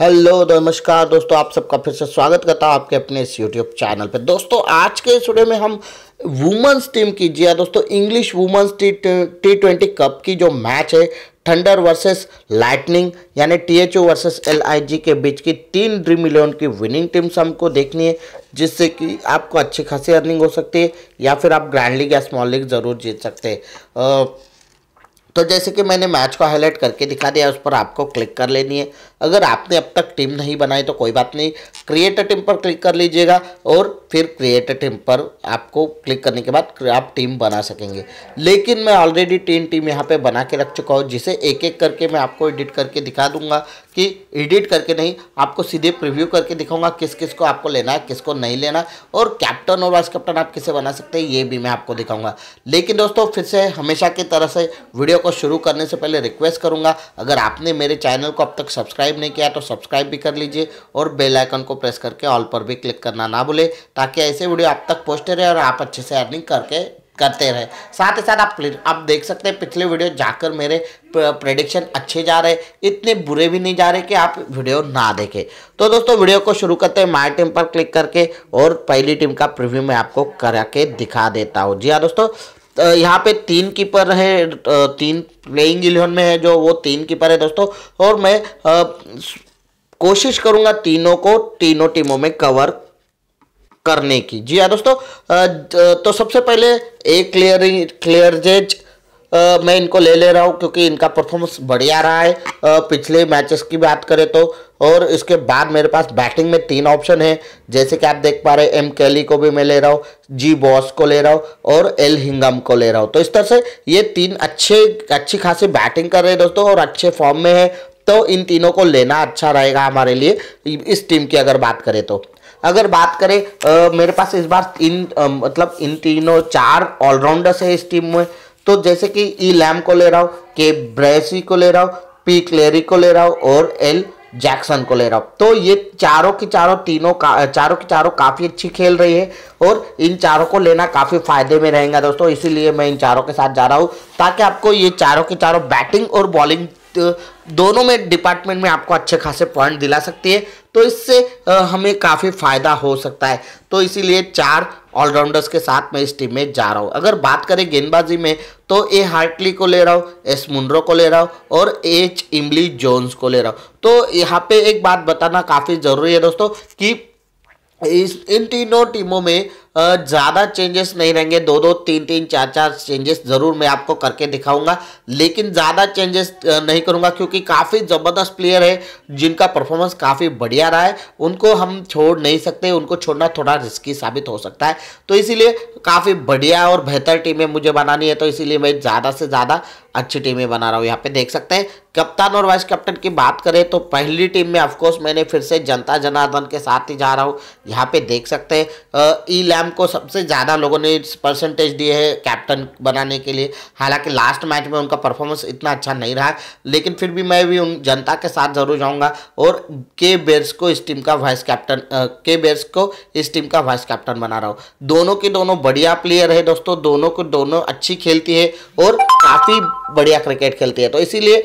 hello नमस्कार दोस्तों आप सबका फिर से स्वागत करता हूँ आपके अपने इस यूट्यूब चैनल पर दोस्तों आज के इस वीडियो में हम वुमेंस टीम की जी दोस्तों English women's T T twenty cup की जो मैच है थंडर वर्सेस लाइटनिंग यानी T H O versus L I G के बीच की तीन ड्रीम इलेवन की विनिंग टीम्स हमको देखनी है जिससे कि आपको अच्छी खासी अर्निंग हो सकती है या फिर आप ग्रैंड लीग या स्मॉल लीग ज़रूर जीत सकते हैं तो जैसे कि मैंने मैच को हाईलाइट करके दिखा दिया उस पर आपको क्लिक कर लेनी है अगर आपने अब तक टीम नहीं बनाई तो कोई बात नहीं क्रिएटर टीम पर क्लिक कर लीजिएगा और फिर क्रिएट टीम पर आपको क्लिक करने के बाद आप टीम बना सकेंगे लेकिन मैं ऑलरेडी तीन टीम यहाँ पे बना के रख चुका हूँ जिसे एक एक करके मैं आपको एडिट करके दिखा दूंगा कि एडिट करके नहीं आपको सीधे प्रिव्यू करके दिखाऊंगा किस किस को आपको लेना है किसको नहीं लेना और कैप्टन और वाइस कैप्टन आप किसे बना सकते हैं ये भी मैं आपको दिखाऊंगा लेकिन दोस्तों फिर से हमेशा की तरह से वीडियो को को शुरू करने से पहले रिक्वेस्ट करूंगा अगर आपने मेरे चैनल को अब तक सब्सक्राइब नहीं किया तो सब्सक्राइब भी कर लीजिए और बेल आइकन को प्रेस करके ऑल पर भी क्लिक करना ना भूले ताकि ऐसे वीडियो आप तक पहुँचते रहे और आप अच्छे से अर्निंग करके करते रहे साथ ही साथ आप आप देख सकते हैं पिछले वीडियो जाकर मेरे प्रडिक्शन अच्छे जा रहे इतने बुरे भी नहीं जा रहे कि आप वीडियो ना देखें तो दोस्तों वीडियो को शुरू करते हैं माई टीम पर क्लिक करके और पहली टीम का प्रिव्यू मैं आपको करा के दिखा देता हूँ जी हाँ दोस्तों यहाँ पे तीन कीपर है तीन प्लेइंग इलेवन में है जो वो तीन कीपर है दोस्तों और मैं कोशिश करूँगा तीनों को तीनों टीमों में कवर करने की जी हाँ दोस्तों तो सबसे पहले एक क्लियर क्लियर जेज आ, मैं इनको ले ले रहा हूँ क्योंकि इनका परफॉर्मेंस बढ़िया रहा है आ, पिछले मैचेस की बात करें तो और इसके बाद मेरे पास बैटिंग में तीन ऑप्शन है जैसे कि आप देख पा रहे एम कैली को भी मैं ले रहा हूँ जी बॉस को ले रहा हूँ और एल हिंगम को ले रहा हूँ तो इस तरह से ये तीन अच्छे अच्छी खासी बैटिंग कर रहे हैं दोस्तों और अच्छे फॉर्म में है तो इन तीनों को लेना अच्छा रहेगा हमारे लिए इस टीम की अगर बात करें तो अगर बात करें आ, मेरे पास इस बार इन मतलब इन तीनों चार ऑलराउंडर्स है इस टीम में तो जैसे कि ई e लैम को ले रहा हूँ के ब्रेसी को ले रहा हूँ पी क्लेरी को ले रहा हूँ और एल जैक्सन को ले रहा हूँ तो ये चारों की चारों तीनों का चारों की चारों काफ़ी अच्छी खेल रही है और इन चारों को लेना काफ़ी फायदे में रहेगा दोस्तों इसीलिए मैं इन चारों के साथ जा रहा हूँ ताकि आपको ये चारों के चारों बैटिंग और बॉलिंग दोनों में डिपार्टमेंट में आपको अच्छे खासे पॉइंट दिला सकती है तो इससे हमें काफ़ी फ़ायदा हो सकता है तो इसीलिए चार ऑलराउंडर्स के साथ मैं इस टीम में जा रहा हूँ अगर बात करें गेंदबाजी में तो ए हार्टली को ले रहा हूँ एस मुंड्रो को ले रहा हूँ और एच इमली जोन्स को ले रहा हूँ तो यहाँ पे एक बात बताना काफ़ी ज़रूरी है दोस्तों कि इस इन तीनों टीमों में ज़्यादा चेंजेस नहीं रहेंगे दो दो तीन तीन चार चार चेंजेस ज़रूर मैं आपको करके दिखाऊंगा लेकिन ज़्यादा चेंजेस नहीं करूंगा क्योंकि काफ़ी ज़बरदस्त प्लेयर है जिनका परफॉर्मेंस काफ़ी बढ़िया रहा है उनको हम छोड़ नहीं सकते उनको छोड़ना थोड़ा रिस्की साबित हो सकता है तो इसीलिए काफ़ी बढ़िया और बेहतर टीमें मुझे बनानी है तो इसीलिए मैं ज़्यादा से ज़्यादा अच्छी टीमें बना रहा हूँ यहाँ पे देख सकते हैं कप्तान और वाइस कैप्टन की बात करें तो पहली टीम में ऑफकोर्स मैंने फिर से जनता जनार्दन के साथ ही जा रहा हूँ यहाँ पे देख सकते हैं ई मैम को सबसे ज़्यादा लोगों ने परसेंटेज दिए है कैप्टन बनाने के लिए हालांकि लास्ट मैच में उनका परफॉर्मेंस इतना अच्छा नहीं रहा लेकिन फिर भी मैं भी उन जनता के साथ ज़रूर जाऊंगा और के बेयर्स को इस टीम का वाइस कैप्टन के बेयर्स को इस टीम का वाइस कैप्टन बना रहा हूँ दोनों के दोनों बढ़िया प्लेयर है दोस्तों दोनों को दोनों अच्छी खेलती है और काफ़ी बढ़िया क्रिकेट खेलती है तो इसीलिए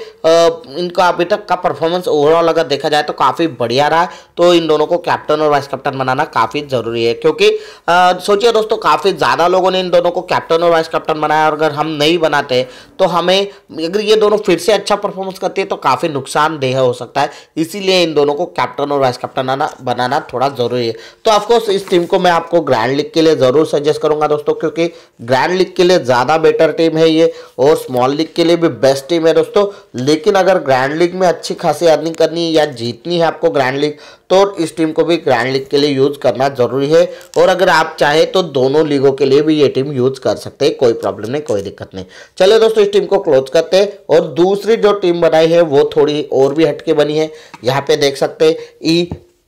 इनका अभी तक का परफॉर्मेंस ओवरऑल अगर देखा जाए तो काफ़ी बढ़िया रहा तो इन दोनों को कैप्टन और वाइस कैप्टन बनाना काफ़ी ज़रूरी है क्योंकि आ, सोचिए दोस्तों काफ़ी ज़्यादा लोगों ने इन दोनों को कैप्टन और वाइस कैप्टन बनाया और अगर हम नहीं बनाते तो हमें अगर ये दोनों फिर से अच्छा परफॉर्मेंस करती है तो काफ़ी नुकसानदेह हो सकता है इसीलिए इन दोनों को कैप्टन और वाइस कैप्टन आना बनाना थोड़ा ज़रूरी है तो ऑफकोर्स इस टीम को मैं आपको ग्रैंड लीग के लिए ज़रूर सजेस्ट करूँगा दोस्तों क्योंकि ग्रैंड लीग के लिए ज़्यादा बेटर टीम है ये और स्मॉल लीग के लिए भी बेस्ट टीम है दोस्तों लेकिन अगर ग्रैंड लीग में अच्छी खासी अर्निंग करनी है या जीतनी है आपको ग्रैंड लीग तो इस टीम को भी ग्रैंड लीग के लिए यूज़ करना ज़रूरी है और अगर आप चाहे तो दोनों लीगों के लिए भी ये टीम यूज कर सकते हैं कोई प्रॉब्लम नहीं कोई दिक्कत नहीं चले दोस्तों इस टीम को क्लोज करते हैं और दूसरी जो टीम बनाई है वो थोड़ी और भी हटके बनी है यहाँ पे देख सकते ई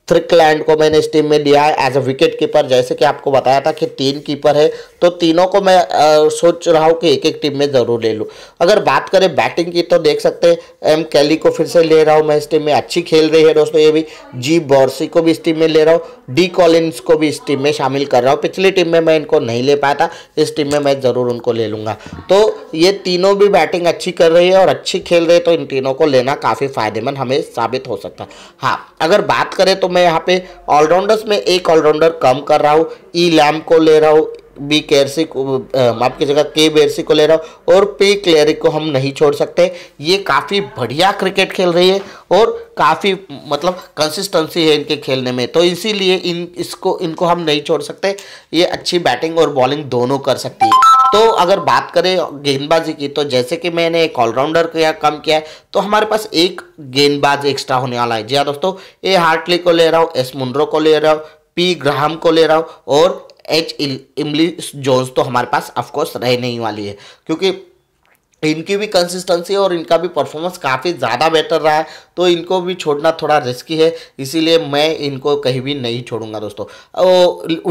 थ्रिकलैंड को मैंने इस टीम में लिया है एज अ विकेट कीपर जैसे कि आपको बताया था कि तीन कीपर है तो तीनों को मैं आ, सोच रहा हूँ कि एक एक टीम में ज़रूर ले लूँ अगर बात करें बैटिंग की तो देख सकते हैं एम कैली को फिर से ले रहा हूँ मैं इस टीम में अच्छी खेल रही है दोस्तों ये भी जी बॉर्सी को भी इस टीम में ले रहा हूँ डी कॉलिन्स को भी इस टीम में शामिल कर रहा हूँ पिछली टीम में मैं इनको नहीं ले पाया था इस टीम में मैं ज़रूर उनको ले लूँगा तो ये तीनों भी बैटिंग अच्छी कर रही है और अच्छी खेल रही है तो इन तीनों को लेना काफ़ी फ़ायदेमंद हमें साबित हो सकता है हाँ अगर बात करें तो मैं यहाँ पे ऑलराउंडर्स में एक ऑलराउंडर कम कर रहा हूँ ई e लैम को ले रहा हूँ बी केरसी को माफ की जगह के बेरसी को ले रहा हूँ और पी क्लेरिक को हम नहीं छोड़ सकते ये काफ़ी बढ़िया क्रिकेट खेल रही है और काफ़ी मतलब कंसिस्टेंसी है इनके खेलने में तो इसीलिए इन इसको इनको हम नहीं छोड़ सकते ये अच्छी बैटिंग और बॉलिंग दोनों कर सकती है तो अगर बात करें गेंदबाजी की तो जैसे कि मैंने एक ऑलराउंडर का कम किया है तो हमारे पास एक गेंदबाज एक्स्ट्रा होने वाला है जी हाँ दोस्तों ए हार्टली को ले रहा हूँ एस मुंड्रो को ले रहा हूँ पी ग्राहम को ले रहा हूँ और एच इमली जोन्स तो हमारे पास ऑफकोर्स रहने ही वाली है क्योंकि इनकी भी कंसिस्टेंसी और इनका भी परफॉर्मेंस काफ़ी ज़्यादा बेटर रहा है तो इनको भी छोड़ना थोड़ा रिस्की है इसीलिए मैं इनको कहीं भी नहीं छोड़ूंगा दोस्तों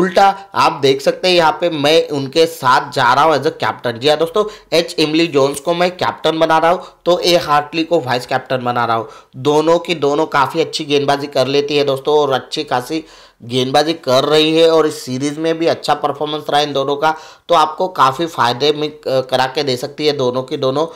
उल्टा आप देख सकते हैं यहाँ पे मैं उनके साथ जा रहा हूँ एज अ कैप्टन जी हाँ दोस्तों एच इमली जोन्स को मैं कैप्टन बना रहा हूँ तो ए हार्टली को वाइस कैप्टन बना रहा हूँ दोनों की दोनों काफ़ी अच्छी गेंदबाजी कर लेती है दोस्तों और अच्छी खासी गेंदबाजी कर रही है और इस सीरीज़ में भी अच्छा परफॉर्मेंस रहा है इन दोनों का तो आपको काफ़ी फ़ायदे में करा के दे सकती है दोनों की दोनों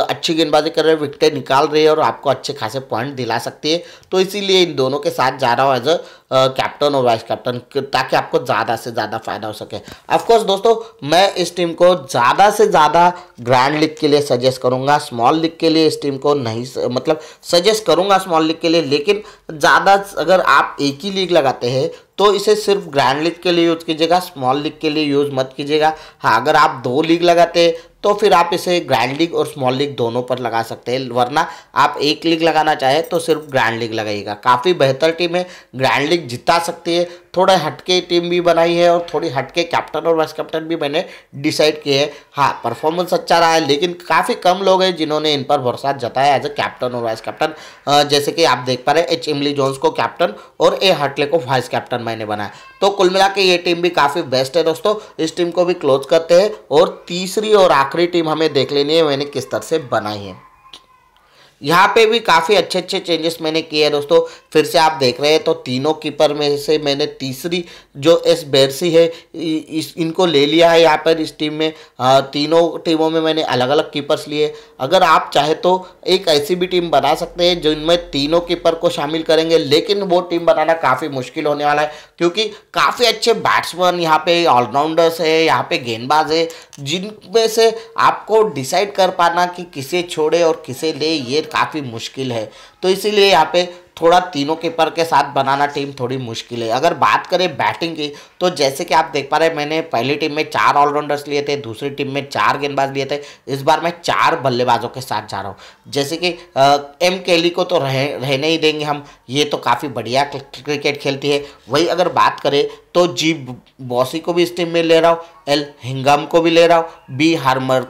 अच्छी गेंदबाजी कर रहे विकटें निकाल रही है और आपको अच्छे खासे पॉइंट दिला सकती है तो इसीलिए इन दोनों के साथ जा रहा हूँ एज अ कैप्टन और वाइस कैप्टन ताकि आपको ज़्यादा से ज़्यादा फ़ायदा हो सके ऑफकोर्स दोस्तों मैं इस टीम को ज़्यादा से ज़्यादा ग्रैंड लीग के लिए सजेस्ट करूँगा स्मॉल लीग के लिए इस टीम को नहीं मतलब सजेस्ट करूँगा स्मॉल लीग के लिए लेकिन ज़्यादा अगर आप एक ही लीग लगाते हैं तो इसे सिर्फ ग्रैंड लीग के लिए यूज़ कीजिएगा स्मॉल लीग के लिए यूज़ मत कीजिएगा हाँ अगर आप दो लीग लगाते हैं तो फिर आप इसे ग्रैंड लीग और स्मॉल लीग दोनों पर लगा सकते हैं वरना आप एक लीग लगाना चाहें तो सिर्फ ग्रैंड लीग लगाइएगा काफ़ी बेहतर टीम है ग्रैंड लीग जिता सकती है थोड़ा हटके टीम भी बनाई है और थोड़ी हटके कैप्टन और वाइस कैप्टन भी मैंने डिसाइड किए हैं हाँ परफॉर्मेंस अच्छा रहा है लेकिन काफ़ी कम लोग हैं जिन्होंने इन पर भरोसा जताया एज ए कैप्टन और वाइस कैप्टन जैसे कि आप देख पा रहे हैं एच इमली जोन्स को कैप्टन और ए हटले को वाइस कैप्टन मैंने बनाया तो कुल मिला के ये टीम भी काफ़ी बेस्ट है दोस्तों इस टीम को भी क्लोज करते हैं और तीसरी और आखिरी टीम हमें देख लेनी है मैंने किस तरह से बनाई है यहाँ पे भी काफ़ी अच्छे अच्छे चेंजेस मैंने किए हैं दोस्तों फिर से आप देख रहे हैं तो तीनों कीपर में से मैंने तीसरी जो एस बेरसी है इस इनको ले लिया है यहाँ पर इस टीम में तीनों टीमों में मैंने अलग अलग कीपर्स लिए अगर आप चाहे तो एक ऐसी भी टीम बना सकते हैं जिनमें तीनों कीपर को शामिल करेंगे लेकिन वो टीम बनाना काफ़ी मुश्किल होने वाला है क्योंकि काफ़ी अच्छे बैट्समैन यहाँ पे ऑलराउंडर्स है यहाँ पे गेंदबाज है जिनमें से आपको डिसाइड कर पाना कि किसे छोड़े और किसे ले ये काफ़ी मुश्किल है तो इसीलिए यहाँ पे थोड़ा तीनों कीपर के साथ बनाना टीम थोड़ी मुश्किल है अगर बात करें बैटिंग की तो जैसे कि आप देख पा रहे हैं मैंने पहली टीम में चार ऑलराउंडर्स लिए थे दूसरी टीम में चार गेंदबाज लिए थे इस बार मैं चार बल्लेबाजों के साथ जा रहा हूँ जैसे कि एम केली को तो रह रहने ही देंगे हम ये तो काफ़ी बढ़िया क्रिकेट खेलती है वही अगर बात करें तो जी बॉसी को भी इस टीम में ले रहा हूँ एल हिंगम को भी ले रहा हूँ बी हारमर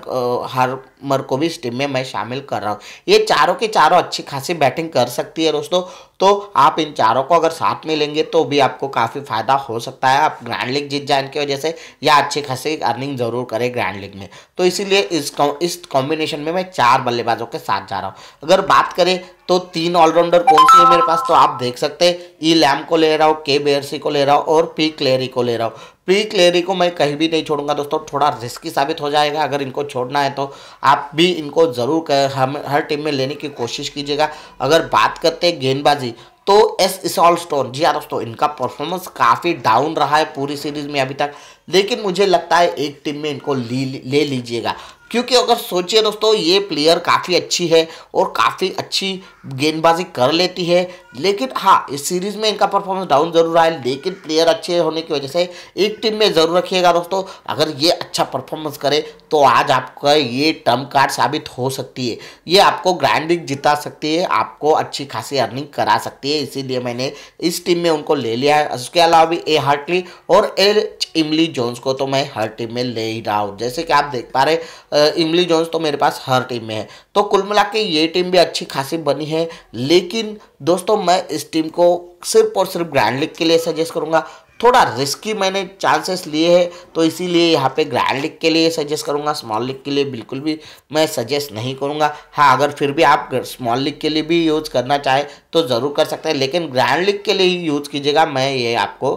हारमर को भी इस टीम में मैं शामिल कर रहा हूँ ये चारों के चारों अच्छी खासी बैटिंग कर सकती है दोस्तों तो आप इन चारों को अगर साथ में लेंगे तो भी आपको काफ़ी फ़ायदा हो सकता है आप ग्रैंड लीग जीत जाए इनकी वजह से या अच्छी खासी अर्निंग ज़रूर करें ग्रैंड लीग में तो इसीलिए इस इस कॉम्बिनेशन में मैं चार बल्लेबाजों के साथ जा रहा हूँ अगर बात करें तो तीन ऑलराउंडर कौन सी है मेरे पास तो आप देख सकते हैं ई e लैम को ले रहा हूँ के बेयरसी को ले रहा हूँ और पी क्लेरी को ले रहा हूँ प्री क्लेरी को मैं कहीं भी नहीं छोड़ूंगा दोस्तों थोड़ा रिस्की साबित हो जाएगा अगर इनको छोड़ना है तो आप भी इनको ज़रूर हम हर टीम में लेने की कोशिश कीजिएगा अगर बात करते हैं गेंदबाजी तो एस इसल स्टोन जी हाँ दोस्तों इनका परफॉर्मेंस काफ़ी डाउन रहा है पूरी सीरीज में अभी तक लेकिन मुझे लगता है एक टीम में इनको ले लीजिएगा क्योंकि अगर सोचिए दोस्तों ये प्लेयर काफ़ी अच्छी है और काफ़ी अच्छी गेंदबाजी कर लेती है लेकिन हाँ इस सीरीज़ में इनका परफॉर्मेंस डाउन जरूर आए लेकिन प्लेयर अच्छे होने की वजह से एक टीम में ज़रूर रखिएगा दोस्तों अगर ये अच्छा परफॉर्मेंस करे तो आज आपका ये टर्म कार्ड साबित हो सकती है ये आपको ग्रैंड लीग जिता सकती है आपको अच्छी खासी अर्निंग करा सकती है इसीलिए मैंने इस टीम में उनको ले लिया है उसके अलावा भी ए हार्टली और एल इमली जोन्स को तो मैं हर टीम में ले ही रहा हूँ जैसे कि आप देख पा रहे इमली जोन्स तो मेरे पास हर टीम में है तो कुल मिला के ये टीम भी अच्छी खासी बनी है लेकिन दोस्तों मैं इस टीम को सिर्फ और सिर्फ ग्रैंड लीग के लिए सजेस्ट करूँगा थोड़ा रिस्की मैंने चांसेस लिए हैं तो इसीलिए यहाँ पे ग्रैंड लीग के लिए सजेस्ट करूँगा स्मॉल लीग के लिए बिल्कुल भी मैं सजेस्ट नहीं करूँगा हाँ अगर फिर भी आप स्मॉल लीग के लिए भी यूज़ करना चाहें तो ज़रूर कर सकते हैं लेकिन ग्रैंड लीग के लिए ही यूज़ कीजिएगा मैं ये आपको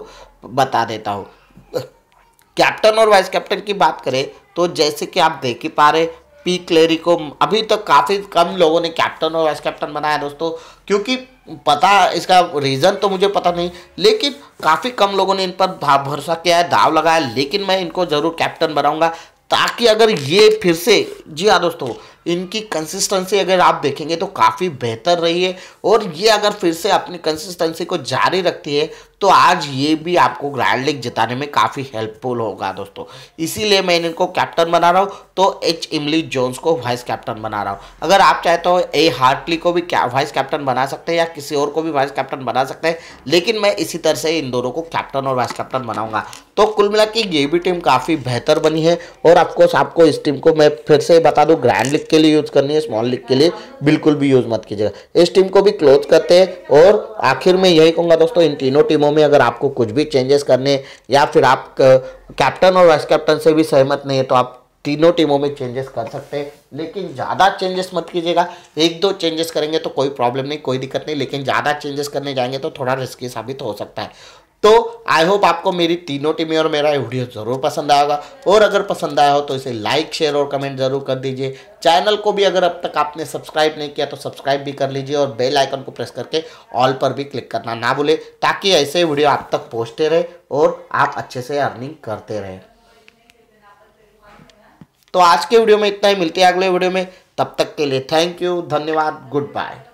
बता देता हूँ कैप्टन और वाइस कैप्टन की बात करें तो जैसे कि आप देख ही पा रहे पी क्लेरी को अभी तक तो काफ़ी कम लोगों ने कैप्टन और वाइस कैप्टन बनाया दोस्तों क्योंकि पता इसका रीज़न तो मुझे पता नहीं लेकिन काफ़ी कम लोगों ने इन पर भरोसा किया है दाव लगाया लेकिन मैं इनको ज़रूर कैप्टन बनाऊँगा ताकि अगर ये फिर से जी हाँ दोस्तों इनकी कंसिस्टेंसी अगर आप देखेंगे तो काफ़ी बेहतर रही है और ये अगर फिर से अपनी कंसिस्टेंसी को जारी रखती है तो आज ये भी आपको ग्रैंड लीग जिताने में काफ़ी हेल्पफुल होगा दोस्तों इसीलिए मैं इनको कैप्टन बना रहा हूँ तो एच इमली जोन्स को वाइस कैप्टन बना रहा हूँ अगर आप चाहे तो ए हार्टली को भी वाइस कैप्टन बना सकते हैं या किसी और को भी वाइस कैप्टन बना सकते हैं लेकिन मैं इसी तरह से इन दोनों को कैप्टन और वाइस कैप्टन बनाऊंगा तो कुल मिला ये भी टीम काफ़ी बेहतर बनी है और ऑफकोर्स आपको इस टीम को मैं फिर से बता दूँ ग्रैंड लीग के के लिए यूज़ करनी है स्मॉल लीग के लिए बिल्कुल भी यूज़ मत कीजिएगा इस टीम को भी क्लोज करते हैं और आखिर में यही कहूंगा दोस्तों इन तीनों टीमों में अगर आपको कुछ भी चेंजेस करने या फिर आप कैप्टन और वाइस कैप्टन से भी सहमत नहीं है तो आप तीनों टीमों में चेंजेस कर सकते हैं लेकिन ज़्यादा चेंजेस मत कीजिएगा एक दो चेंजेस करेंगे तो कोई प्रॉब्लम नहीं कोई दिक्कत नहीं लेकिन ज़्यादा चेंजेस करने जाएंगे तो थोड़ा रिस्की साबित हो सकता है तो आई होप आपको मेरी तीनों टीमें और मेरा वीडियो ज़रूर पसंद आएगा और अगर पसंद आया हो तो इसे लाइक शेयर और कमेंट ज़रूर कर दीजिए चैनल को भी अगर अब तक आपने सब्सक्राइब नहीं किया तो सब्सक्राइब भी कर लीजिए और बेल आइकन को प्रेस करके ऑल पर भी क्लिक करना ना भूले ताकि ऐसे वीडियो आप तक पहुँचते रहे और आप अच्छे से अर्निंग करते रहें तो आज के वीडियो में इतना ही मिलती है अगले वीडियो में तब तक के लिए थैंक यू धन्यवाद गुड बाय